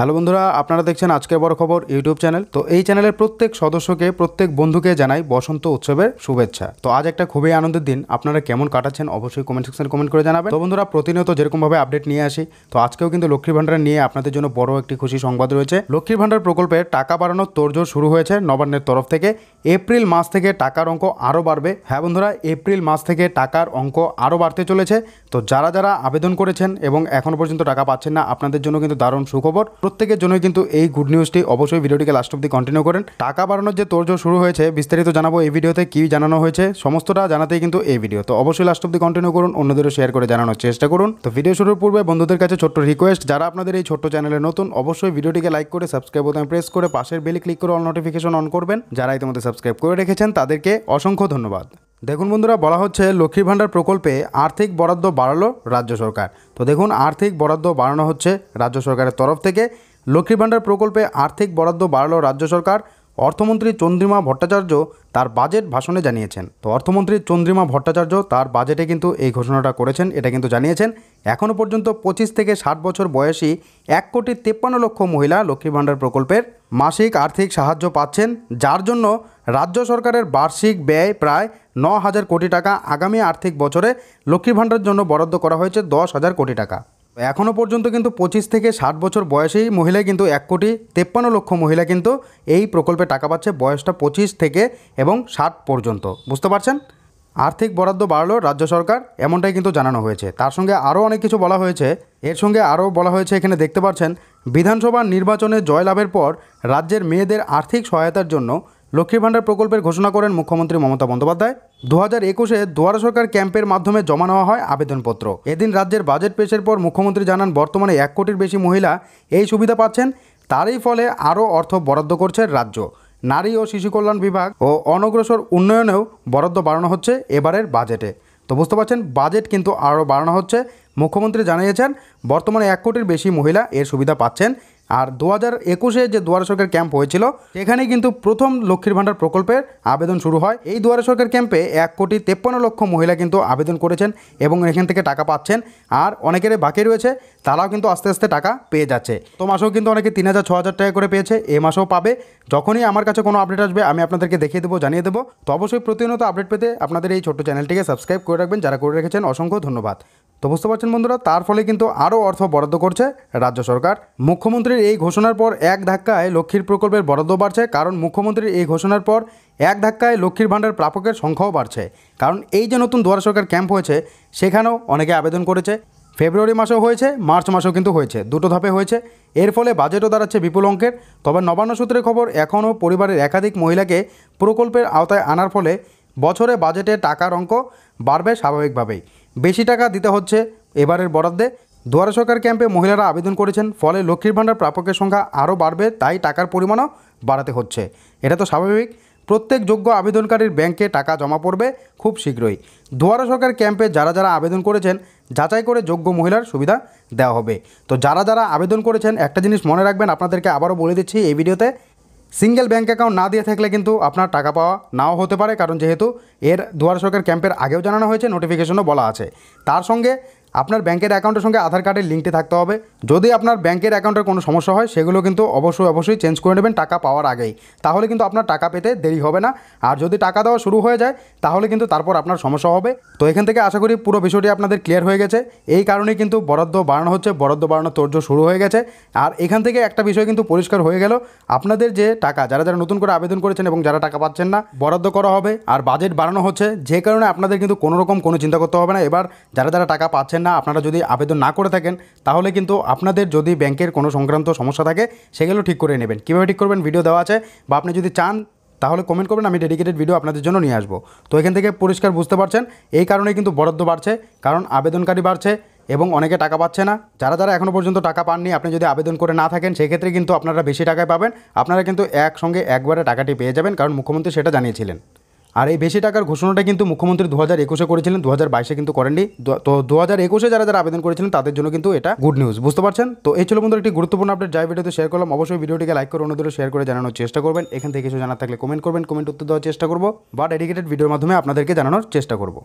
hello বন্ধুরা আপনারা দেখছেন আজকের বড় খবর ইউটিউব চ্যানেল তো এই চ্যানেলের প্রত্যেক সদস্যকে প্রত্যেক বন্ধুকে জানাই বসন্ত উৎসবের শুভেচ্ছা তো আজ একটা খুবই আনন্দের দিন আপনারা কেমন কাটাচ্ছেন অবশ্যই কমেন্ট সেকশনে কমেন্ট করে জানাবেন তো বন্ধুরা প্রতিনিয়ত যেরকমভাবে আপডেট নিয়ে আসি তো আজকেও কিন্তু লক্ষ্মী ভাণ্ডার নিয়ে আপনাদের জন্য বড় একটি খুশি সংবাদ রয়েছে লক্ষ্মী ভাণ্ডার প্রকল্পে টাকা বাড়ানোর তোরজোর শুরু হয়েছে নবান্নের তরফ থেকে এপ্রিল মাস থেকে টাকার অঙ্ক আরও বাড়বে হ্যাঁ বন্ধুরা এপ্রিল মাস থেকে টাকার অঙ্ক আরও বাড়তে চলেছে তো যারা যারা আবেদন করেছেন এবং এখনও পর্যন্ত টাকা পাচ্ছেন না আপনাদের জন্য কিন্তু দারুণ সুখবর প্রত্যেকের জন্যই কিন্তু এই গুড নিউজটি অবশ্যই ভিডিওটিকে লাস্ট অব্দি কন্টিনিউ করেন টাকা বাড়ানোর যে তোর শুরু হয়েছে বিস্তারিত জানাবো এই ভিডিওতে কী জানানো হয়েছে সমস্তটা জানাতেই কিন্তু এই ভিডিও তো অবশ্যই লাস্ট অব্দি কন্টিনিউ করুন অন্যদেরও শেয়ার করে জানানোর চেষ্টা করুন তো ভিডিও শুরুর পূর্বে বন্ধুদের কাছে ছোট্ট রিকোয়েস্ট যারা আপনাদের এই ছোট্ট চ্যানেলে নতুন অবশ্যই ভিডিওটিকে লাইক করে সাবস্ক্রাইব বোতাম প্রেস করে পাশের বেলে ক্লিক করে অল নোটিফিকেশন অন করবেন যারা ইতিমধ্যে সাবস্ক্রাইব করে রেখেছেন তাদেরকে অসংখ্য ধন্যবাদ দেখুন বন্ধুরা বলা হচ্ছে লক্ষ্মীর ভাণ্ডার প্রকল্পে আর্থিক বরাদ্দ বাড়ালো রাজ্য সরকার তো দেখুন আর্থিক বরাদ্দ বাড়ানো হচ্ছে রাজ্য সরকারের তরফ থেকে লক্ষ্মীর ভাণ্ডার প্রকল্পে আর্থিক বরাদ্দ বাড়ালো রাজ্য সরকার অর্থমন্ত্রী চন্দ্রিমা ভট্টাচার্য তার বাজেট ভাষণে জানিয়েছেন তো অর্থমন্ত্রী চন্দ্রিমা ভট্টাচার্য তার বাজেটে কিন্তু এই ঘোষণাটা করেছেন এটা কিন্তু জানিয়েছেন এখনও পর্যন্ত পঁচিশ থেকে ষাট বছর বয়সী এক কোটি তেপ্পান্ন লক্ষ মহিলা লক্ষ্মী ভাণ্ডার প্রকল্পের মাসিক আর্থিক সাহায্য পাচ্ছেন যার জন্য রাজ্য সরকারের বার্ষিক ব্যয় প্রায় ন হাজার কোটি টাকা আগামী আর্থিক বছরে লক্ষ্মী ভাণ্ডারের জন্য বরাদ্দ করা হয়েছে দশ হাজার কোটি টাকা এখনও পর্যন্ত কিন্তু পঁচিশ থেকে ষাট বছর বয়সেই মহিলা কিন্তু এক কোটি তেপ্পান্ন লক্ষ মহিলা কিন্তু এই প্রকল্পে টাকা পাচ্ছে বয়সটা পঁচিশ থেকে এবং ষাট পর্যন্ত বুঝতে পারছেন আর্থিক বরাদ্দ বাড়ল রাজ্য সরকার এমনটাই কিন্তু জানানো হয়েছে তার সঙ্গে আরও অনেক কিছু বলা হয়েছে এর সঙ্গে আরও বলা হয়েছে এখানে দেখতে পাচ্ছেন বিধানসভার নির্বাচনে জয়লাভের পর রাজ্যের মেয়েদের আর্থিক সহায়তার জন্য লক্ষ্মীর ভাণ্ডার প্রকল্পের ঘোষণা করেন মুখ্যমন্ত্রী মমতা বন্দ্যোপাধ্যায় দু হাজার একুশে দুয়ারা সরকার ক্যাম্পের মাধ্যমে জমা নেওয়া হয় আবেদনপত্র এদিন রাজ্যের বাজেট পেশের পর মুখ্যমন্ত্রী জানান বর্তমানে এক কোটির বেশি মহিলা এই সুবিধা পাচ্ছেন তারই ফলে আরও অর্থ বরাদ্দ করছে রাজ্য নারী ও শিশু কল্যাণ বিভাগ ও অনগ্রসর উন্নয়নেও বরাদ্দ বাড়ানো হচ্ছে এবারের বাজেটে তো বুঝতে পারছেন বাজেট কিন্তু আরও বাড়ানো হচ্ছে মুখ্যমন্ত্রী জানিয়েছেন বর্তমানে এক কোটির বেশি মহিলা এর সুবিধা পাচ্ছেন আর দু হাজার একুশে যে দুয়ারে সরকার ক্যাম্প হয়েছিল সেখানে কিন্তু প্রথম লক্ষ্মীর ভাণ্ডার প্রকল্পের আবেদন শুরু হয় এই দুয়ারে সরকার ক্যাম্পে এক কোটি তেপ্পান্ন লক্ষ মহিলা কিন্তু আবেদন করেছেন এবং এখান থেকে টাকা পাচ্ছেন আর অনেকেরই বাকি রয়েছে তারাও কিন্তু আস্তে আস্তে টাকা পেয়ে যাচ্ছে তো মাসেও কিন্তু অনেকে তিন হাজার ছ হাজার টাকা করে পেয়েছে এ মাসেও পাবে যখনই আমার কাছে কোনো আপডেট আসবে আমি আপনাদেরকে দেখিয়ে দেবো জানিয়ে দেবো তো অবশ্যই প্রতিনিয়ত আপডেট পেতে আপনাদের এই ছোট্ট চ্যানেলটিকে সাবস্ক্রাইব করে রাখবেন যারা করে রেখেছেন অসংখ্য ধন্যবাদ তো বুঝতে পারছেন বন্ধুরা তার ফলে কিন্তু আরও অর্থ বরাদ্দ করছে রাজ্য সরকার মুখ্যমন্ত্রীর মুখ্যমন্ত্রীর এই ঘোষণার পর এক ধাক্কায় লক্ষ্মীর প্রকল্পের বরাদ্দ বাড়ছে কারণ মুখ্যমন্ত্রীর এই ঘোষণার পর এক ধাক্কায় লক্ষ্মীর ভাণ্ডার প্রাপকের সংখ্যাও বাড়ছে কারণ এই যে নতুন দুয়ার সরকার ক্যাম্প হয়েছে সেখানেও অনেকে আবেদন করেছে ফেব্রুয়ারি মাসেও হয়েছে মার্চ মাসেও কিন্তু হয়েছে দুটো ধাপে হয়েছে এর ফলে বাজেটও দাঁড়াচ্ছে বিপুল অঙ্কের তবে নবান্ন সূত্রে খবর এখনও পরিবারের একাধিক মহিলাকে প্রকল্পের আওতায় আনার ফলে বছরে বাজেটে টাকার অঙ্ক বাড়বে স্বাভাবিকভাবেই বেশি টাকা দিতে হচ্ছে এবারের বরাদ্দে দুয়ারে সরকার ক্যাম্পে মহিলারা আবেদন করেছেন ফলে লক্ষ্মীর ভাণ্ডার প্রাপকের সংখ্যা আরও বাড়বে তাই টাকার পরিমাণও বাড়াতে হচ্ছে এটা তো স্বাভাবিক প্রত্যেক যোগ্য আবেদনকারীর ব্যাংকে টাকা জমা পড়বে খুব শীঘ্রই দুয়ারা সরকার ক্যাম্পে যারা যারা আবেদন করেছেন যাচাই করে যোগ্য মহিলার সুবিধা দেওয়া হবে তো যারা যারা আবেদন করেছেন একটা জিনিস মনে রাখবেন আপনাদেরকে আবারও বলে দিচ্ছি এই ভিডিওতে সিঙ্গেল ব্যাঙ্ক অ্যাকাউন্ট না দিয়ে থাকলে কিন্তু আপনার টাকা পাওয়া নাও হতে পারে কারণ যেহেতু এর দুয়ার সরকার ক্যাম্পের আগেও জানানো হয়েছে নোটিফিকেশনও বলা আছে তার সঙ্গে আপনার ব্যাংকের অ্যাকাউন্টের সঙ্গে আধার কার্ডের লিঙ্কটি থাকতে হবে যদি আপনার ব্যাংকের অ্যাকাউন্টের কোনো সমস্যা হয় সেগুলো কিন্তু অবশ্যই অবশ্যই চেঞ্জ করে নেবেন টাকা পাওয়ার আগেই তাহলে কিন্তু আপনার টাকা পেতে দেরি হবে না আর যদি টাকা দেওয়া শুরু হয়ে যায় তাহলে কিন্তু তারপর আপনার সমস্যা হবে তো এখান থেকে আশা করি পুরো বিষয়টি আপনাদের ক্লিয়ার হয়ে গেছে এই কারণে কিন্তু বরাদ্দ বাড়ানো হচ্ছে বরাদ্দ বাড়ানোর তর্য শুরু হয়ে গেছে আর এখান থেকে একটা বিষয় কিন্তু পরিষ্কার হয়ে গেল আপনাদের যে টাকা যারা যারা নতুন করে আবেদন করেছেন এবং যারা টাকা পাচ্ছেন না বরাদ্দ করা হবে আর বাজেট বাড়ানো হচ্ছে যে কারণে আপনাদের কিন্তু কোনো রকম কোনো চিন্তা করতে হবে না এবার যারা যারা টাকা পাচ্ছেন পাচ্ছেন না আপনারা যদি আবেদন না করে থাকেন তাহলে কিন্তু আপনাদের যদি ব্যাংকের কোনো সংক্রান্ত সমস্যা থাকে সেগুলো ঠিক করে নেবেন কীভাবে ঠিক করবেন ভিডিও দেওয়া আছে বা আপনি যদি চান তাহলে কমেন্ট করবেন আমি ডেডিকেটেড ভিডিও আপনাদের জন্য নিয়ে আসবো তো এখান থেকে পরিষ্কার বুঝতে পারছেন এই কারণে কিন্তু বরাদ্দ বাড়ছে কারণ আবেদনকারী বাড়ছে এবং অনেকে টাকা পাচ্ছে না যারা যারা এখনও পর্যন্ত টাকা পাননি আপনি যদি আবেদন করে না থাকেন সেক্ষেত্রে কিন্তু আপনারা বেশি টাকায় পাবেন আপনারা কিন্তু একসঙ্গে একবারে টাকাটি পেয়ে যাবেন কারণ মুখ্যমন্ত্রী সেটা জানিয়েছিলেন আর এই বেশি টাকার ঘোষণাটা কিন্তু মুখ্যমন্ত্রী দু হাজার একুশে করেছিলেন দু হাজার বাইশে কিন্তু করেননি তো দু হাজার একুশে যারা যারা আবেদন করেছিলেন তাদের জন্য কিন্তু এটা গুড নিউজ বুঝতে পারছেন তো এই ছিল বন্ধুরা একটি গুরুত্বপূর্ণ আপডেট যাই ভিডিওতে শেয়ার করলাম অবশ্যই ভিডিওটিকে লাইক করে অন্যদের শেয়ার করে জানানোর চেষ্টা করবেন এখান থেকে কিছু জানার থাকলে কমেন্ট করবেন কমেন্ট উত্তর দেওয়ার চেষ্টা করবো বা ডেডিকেটেড ভিডিওর মাধ্যমে আপনাদেরকে জানানোর চেষ্টা করবো